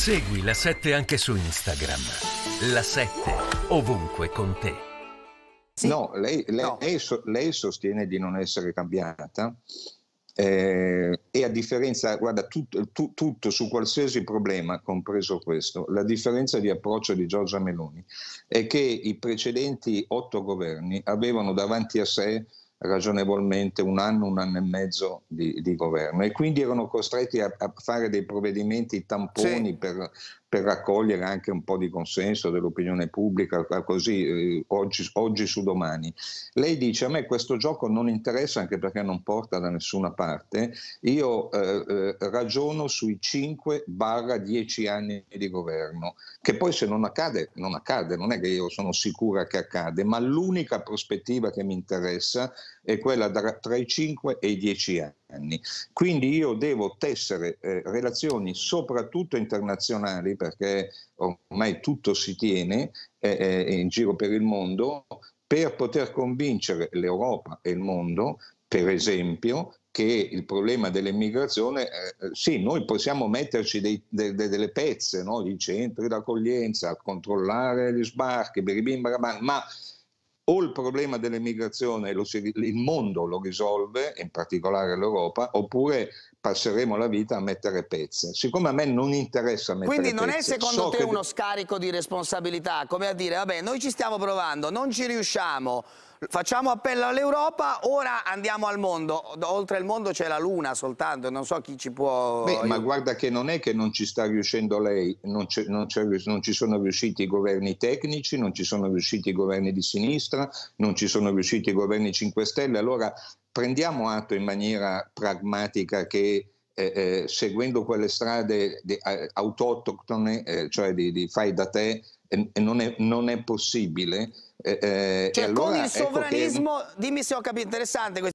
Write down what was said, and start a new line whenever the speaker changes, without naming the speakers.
Segui la 7 anche su Instagram. La 7 ovunque con te. Sì. No, lei, lei, no. Lei, lei, sostiene di non essere cambiata. Eh, e a differenza, guarda, tut, tu, tutto su qualsiasi problema, compreso questo, la differenza di approccio di Giorgia Meloni è che i precedenti otto governi avevano davanti a sé ragionevolmente un anno, un anno e mezzo di, di governo e quindi erano costretti a, a, fare dei provvedimenti tamponi sì. per, per raccogliere anche un po' di consenso dell'opinione pubblica, eh, così eh, oggi, oggi, su domani. Lei dice a me questo gioco non interessa anche perché non porta da nessuna parte, io eh, eh ragiono sui 5-10 anni di governo, che poi se non accade, non accade, non è che io sono sicura che accade, ma l'unica prospettiva che mi interessa è quella tra i 5 e i 10 anni anni. Quindi io devo tessere eh, relazioni soprattutto internazionali perché ormai tutto si tiene eh, eh, in giro per il mondo per poter convincere l'Europa e il mondo, per esempio, che il problema dell'immigrazione, eh, eh sì, noi possiamo metterci dei, de, de, delle pezze, no? i centri d'accoglienza, controllare gli sbarchi, ma o il problema dell'emigrazione lo si, il mondo lo risolve, in particolare l'Europa, oppure passeremo la vita a mettere pezze. Siccome a me non interessa mettere Quindi pezze... Quindi non è secondo so te che... uno
scarico di responsabilità, come a dire, vabbè, noi ci stiamo provando, non ci riusciamo, facciamo appello all'Europa, ora andiamo al mondo. Oltre il mondo c'è la Luna soltanto, non so chi ci può... Beh, ma
guarda che non è che non ci sta riuscendo lei, non, non, non, ci sono riusciti i governi tecnici, non ci sono riusciti i governi di sinistra, non ci sono riusciti i governi 5 Stelle, allora prendiamo atto in maniera pragmatica che eh, eh seguendo quelle strade di, eh, autoctone, eh, cioè di, di, fai da te, non è, non è possibile. Eh, eh, cioè, allora, con il sovranismo,
ecco che... dimmi se ho capito, interessante questo.